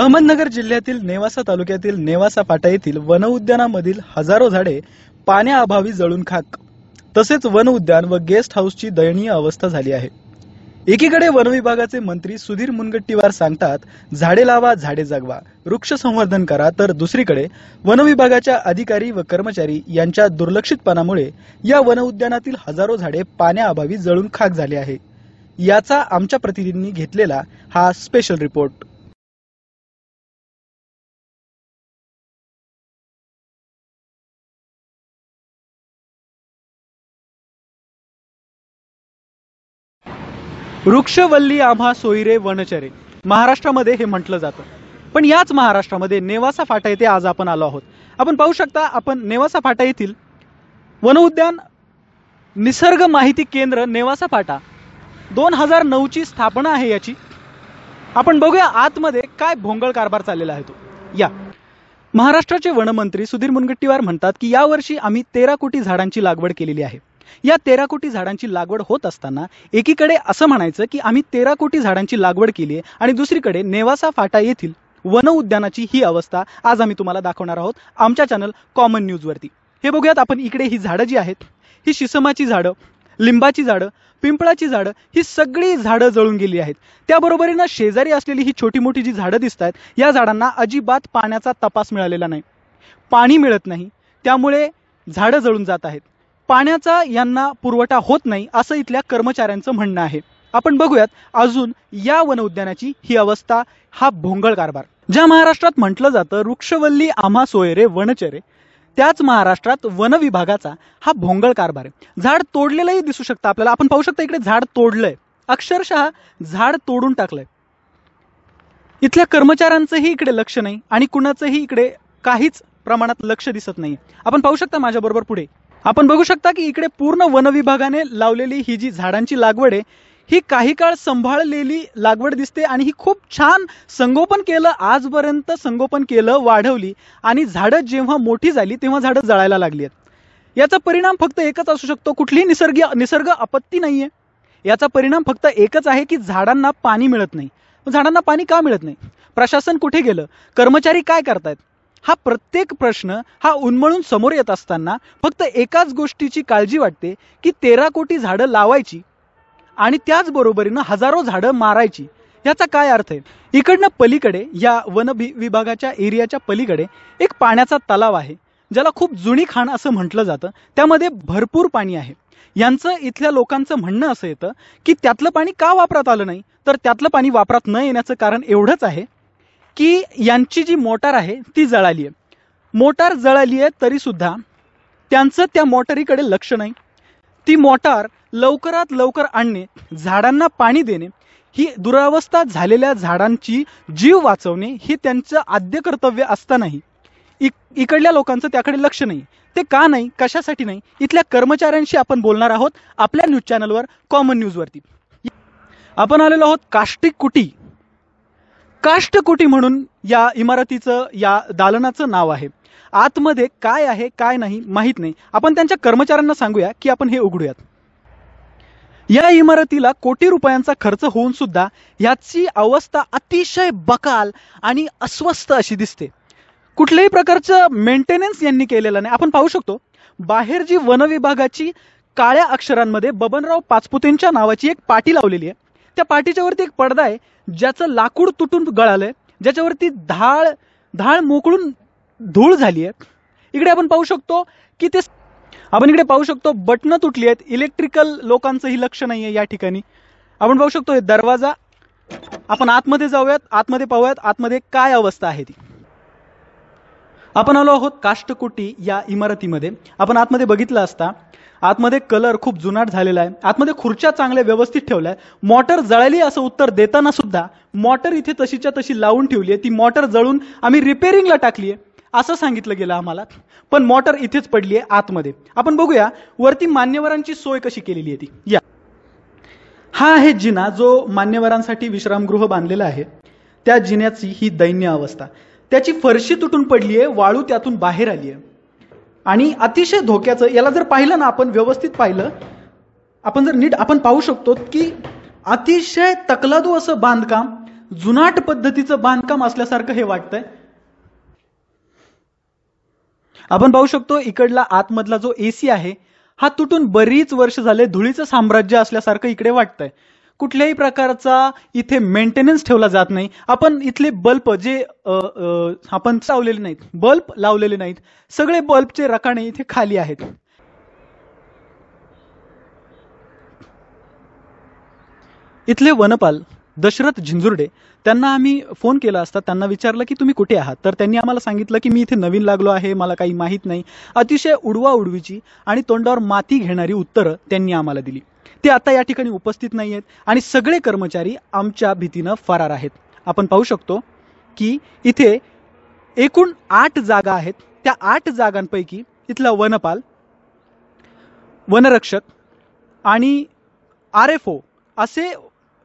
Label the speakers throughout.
Speaker 1: अहमदनगर जिल्ह्यातील नेवासा तालुक्यातील नेवासा फाटा येथील वन उद्यानामधील हजारो झाडे पाण्याअभावी जळून खाक तसेच वन उद्यान व गेस्ट हाऊसची दयनीय अवस्था झाली आहे एकीकडे वनविभागाचे मंत्री सुधीर मुनगट्टीवार सांगतात झाडे लावा झाडे जगवा वृक्ष संवर्धन करा तर दुसरीकडे वनविभागाच्या अधिकारी व कर्मचारी यांच्या दुर्लक्षितपणामुळे या वन उद्यानातील हजारो झाडे पाण्याअभावी जळून खाक झाले आहे याचा आमच्या प्रतिनिधींनी घेतलेला हा स्पेशल रिपोर्ट वृक्षवल्ली आम्हा सोयरे वनचरे महाराष्ट्रामध्ये हे म्हटलं जातं पण याच महाराष्ट्रामध्ये नेवासा फाटा येथे आज आपण आलो आहोत आपण पाहू शकता आपण नेवासा फाटा येथील वनउद्यान निसर्ग माहिती केंद्र नेवासा फाटा दोन हजार नऊची स्थापना आहे याची आपण बघूया आतमध्ये काय भोंगळ कारभार चाललेला आहे तो या महाराष्ट्राचे वनमंत्री सुधीर मुनगट्टीवार म्हणतात की यावर्षी आम्ही तेरा कोटी झाडांची लागवड केलेली आहे या तेरा कोटी झाडांची लागवड होत असताना एकीकडे असं म्हणायचं की आम्ही तेरा कोटी झाडांची लागवड केली आहे आणि दुसरीकडे नेवासा फाटा येथील वन उद्यानाची ही अवस्था आज आम्ही तुम्हाला दाखवणार आहोत आमच्या चॅनल कॉमन न्यूजवरती हे बघूयात आपण इकडे ही झाडं जी आहेत ही शिसमाची झाडं लिंबाची झाडं पिंपळाची झाडं ही सगळी झाडं जळून गेली आहेत त्याबरोबरीनं शेजारी असलेली ही छोटी मोठी जी झाडं दिसत आहेत या झाडांना अजिबात पाण्याचा तपास मिळालेला नाही पाणी मिळत नाही त्यामुळे झाडं जळून जात आहेत पाण्याचा यांना पुरवठा होत नाही असं इथल्या कर्मचाऱ्यांचं म्हणणं आहे आपण बघूयात अजून या वन उद्यानाची ही अवस्था हा भोंगळ कारभार ज्या महाराष्ट्रात म्हटलं जातं वृक्षवल्ली आम्हा सोयरे वनचरे त्याच महाराष्ट्रात वन विभागाचा हा भोंगळ कारभार आहे झाड तोडलेलंही दिसू शकतं आपल्याला आपण पाहू शकता इकडे झाड तोडलंय अक्षरशः झाड तोडून टाकलंय इथल्या कर्मचाऱ्यांचंही इकडे लक्ष नाही आणि कुणाचंही इकडे काहीच प्रमाणात लक्ष दिसत नाही आपण पाहू शकता माझ्याबरोबर पुढे आपण बघू शकता की इकडे पूर्ण वनविभागाने लावलेली ही जी झाडांची लागवड आहे ही काही काळ सांभाळलेली लागवड दिसते आणि ही खूप छान संगोपन केलं आजपर्यंत संगोपन केलं वाढवली आणि झाडं जेव्हा मोठी झाली तेव्हा झाडं जळायला लागली आहेत याचा परिणाम फक्त एकच असू शकतो कुठलीही निसर्ग निसर्ग आपत्ती नाही याचा परिणाम फक्त एकच आहे की झाडांना पाणी मिळत नाही झाडांना पाणी का मिळत नाही प्रशासन कुठे गेलं कर्मचारी काय करतायत हा प्रत्येक प्रश्न हा उन्मळून समोर येत असताना फक्त एकाच गोष्टीची काळजी वाटते की तेरा कोटी झाडं लावायची आणि त्याचबरोबरीनं हजारो झाडं मारायची याचा काय अर्थ आहे इकडनं पलीकडे या वन विभागाच्या एरियाच्या पलीकडे एक पाण्याचा तलाव आहे ज्याला खूप जुनी खाण असं म्हटलं जातं त्यामध्ये भरपूर पाणी आहे यांचं इथल्या लोकांचं म्हणणं असं येतं की त्यातलं पाणी का वापरात आलं नाही तर त्यातलं पाणी वापरात न येण्याचं कारण एवढंच आहे की यांची जी मोटार आहे ती जळाली आहे मोटार जळाली आहे तरीसुद्धा त्यांचं त्या मोटारीकडे लक्ष नाही ती मोटार लवकरात लवकर आणणे झाडांना पाणी देणे ही दुरावस्था झालेल्या झाडांची जीव वाचवणे हे त्यांचं आद्य कर्तव्य असतानाही इक इकडल्या लोकांचं त्याकडे लक्ष नाही ते का नाही कशासाठी नाही इथल्या कर्मचाऱ्यांशी आपण बोलणार आहोत आपल्या न्यूज चॅनलवर कॉमन न्यूजवरती आपण आलेलो आहोत काष्टी कुटी काष्टकोटी म्हणून या इमारतीचं या दालनाचं नाव आहे आतमध्ये काय आहे काय नाही माहीत नाही आपण त्यांच्या कर्मचाऱ्यांना सांगूया की आपण हे उघडूयात या इमारतीला कोटी रुपयांचा खर्च होऊन सुद्धा याची अवस्था अतिशय बकाल आणि अस्वस्थ अशी दिसते कुठल्याही प्रकारचं मेंटेनन्स यांनी केलेलं नाही आपण पाहू शकतो बाहेर जी वनविभागाची काळ्या अक्षरांमध्ये बबनराव पाचपुतेंच्या नावाची एक पाटी लावलेली आहे त्या पाठीच्या वरती एक पडदा आहे ज्याचं लाकूड तुटून गळालंय ज्याच्यावरती धाळ धाळ मोकळून धूळ झाली आहे इकडे आपण पाहू शकतो की ते आपण इकडे पाहू शकतो बटनं तुटली आहेत इलेक्ट्रिकल लोकांचं ही लक्ष नाहीये या ठिकाणी आपण पाहू शकतो दरवाजा आपण आतमध्ये जाऊयात आतमध्ये पाहूयात आतमध्ये काय अवस्था आहे ती आपण आलो आहोत काष्टकुटी या इमारतीमध्ये आपण आतमध्ये बघितलं असता आतमध्ये कलर खूप जुनाट झालेला आहे आतमध्ये खुर्च्या चांगल्या व्यवस्थित ठेवल्या आहे मॉटर जळाली असं उत्तर देताना सुद्धा मॉटर इथे तशीच्या तशी लावून ठेवली आहे ती मॉटर जळून आम्ही रिपेअरिंगला टाकली आहे असं सांगितलं गेलं आम्हाला पण मॉटर इथेच पडली आहे आतमध्ये आपण बघूया वरती मान्यवरांची सोय कशी केलेली आहे ती या हा आहे जिना जो मान्यवरांसाठी विश्रामगृह बांधलेला आहे त्या जिन्याची ही दैन्य अवस्था त्याची फरशी तुटून पडली आहे वाळू त्यातून बाहेर आली आहे आणि अतिशय धोक्याचं याला जर पाहिलं ना आपण व्यवस्थित पाहिलं आपण जर नीट आपण पाहू शकतो की अतिशय तकलादू असं बांधकाम जुनाट पद्धतीचं बांधकाम असल्यासारखं हे वाटतंय आपण पाहू शकतो इकडला आतमधला जो एसी आहे हा तुटून बरीच वर्ष झाले धुळीचं साम्राज्य असल्यासारखं इकडे वाटतंय कुठल्याही प्रकारचा इथे मेंटेनन्स ठेवला जात नाही आपण इथले बल्ब जे आपण लावलेले नाहीत बल्ब लावलेले नाहीत सगळे बल्बचे रकाणे इथे खाली आहेत इथले वनपाल दशरथ झिंजुर्डे त्यांना आम्ही फोन केला असता त्यांना विचारलं की तुम्ही कुठे आहात तर त्यांनी आम्हाला सांगितलं की मी इथे नवीन लागलो आहे मला काही माहीत नाही अतिशय उडवा उडवीची आणि तोंडावर माती घेणारी उत्तरं त्यांनी आम्हाला दिली ते आता या ठिकाणी उपस्थित नाही आहेत आणि सगळे कर्मचारी आमच्या भीतीनं फरार आहेत आपण पाहू शकतो की इथे एकूण आठ जागा आहेत त्या आठ जागांपैकी इथला वनपाल वनरक्षक आणि आर एफ ओ असे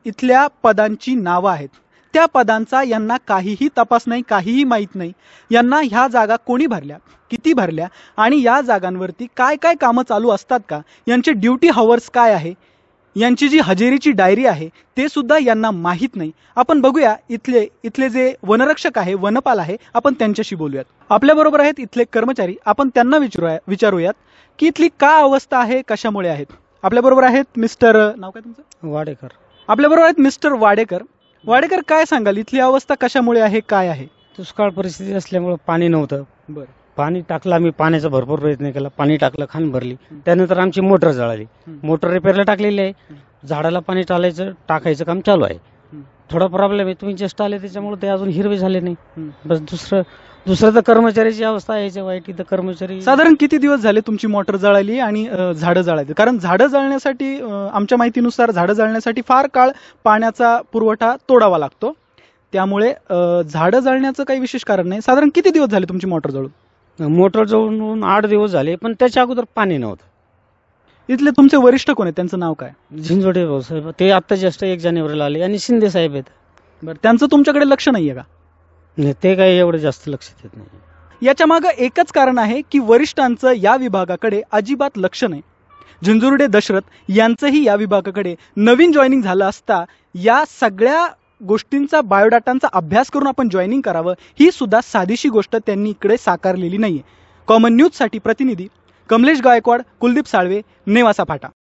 Speaker 1: इथल्या पदांची नावं आहेत त्या पदांचा यांना काहीही तपास नाही काहीही माहीत नाही यांना ह्या जागा कोणी भरल्या किती भरल्या आणि या जागांवरती काय काय कामं चालू असतात का यांचे ड्युटी हवर्स काय आहे यांची जी हजेरीची डायरी आहे ते सुद्धा यांना माहीत नाही आपण बघूया इथले इथले जे वनरक्षक आहे वनपाल आहे आपण त्यांच्याशी बोलूयात आपल्याबरोबर आहेत इथले कर्मचारी आपण त्यांना विचारूया विचारूयात की इथली का अवस्था आहे कशामुळे आहेत आपल्याबरोबर आहेत मिस्टर नाव काय तुमचं वाडेकर आपल्याबरोबर आहेत मिस्टर वाडेकर वाडेकर काय सांगाल इथली अवस्था कशामुळे आहे काय आहे दुष्काळ परिस्थिती असल्यामुळे पाणी नव्हतं बरं पाणी टाकलं आम्ही पाण्याचा भरपूर प्रयत्न केला पाणी टाकलं खान भरली त्यानंतर आमची मोटर जळाली मोटर रिपेअरला टाकलेली आहे झाडाला पाणी टाळायचं टाकायचं काम चालू आहे थोडा प्रॉब्लेम आहे तुम्ही जस्ट आले त्याच्यामुळे ते अजून हिरवे झाले नाही बस दुसरं दुसरं तर कर्मचाऱ्याची अवस्था आहे याच्या वाईट इथं कर्मचारी साधारण किती दिवस झाले तुमची मोटर जळाली आणि झाडं जळाली कारण झाडं जळण्यासाठी आमच्या माहितीनुसार झाडं जळण्यासाठी फार काळ पाण्याचा पुरवठा तोडावा लागतो त्यामुळे झाडं जळण्याचं काही विशेष कारण नाही साधारण किती दिवस झाले तुमची मोटर जळून मोटर जळून आठ दिवस झाले पण त्याच्या अगोदर पाणी नव्हतं इथले तुमचे वरिष्ठ कोण आहेत त्यांचं नाव काय झिंजोडे भाऊसाहेब ते आत्ता जास्त एक जानेवारीला आले आणि शिंदे साहेब आहेत बरं त्यांचं तुमच्याकडे लक्ष नाहीये का नेते म्हणजे काही एवढं जास्त लक्ष देत नाही याच्या मागे एकच कारण आहे की वरिष्ठांचं या विभागाकडे अजिबात लक्ष नाही झुंजुर्डे दशरथ यांचंही या विभागाकडे नवीन जॉईनिंग झालं असता या सगळ्या गोष्टींचा बायोडाटांचा अभ्यास करून आपण जॉईनिंग करावं ही सुद्धा साधीशी गोष्ट त्यांनी इकडे साकारलेली नाहीये कॉमन न्यूजसाठी प्रतिनिधी कमलेश गायकवाड कुलदीप साळवे नेवासा फाटा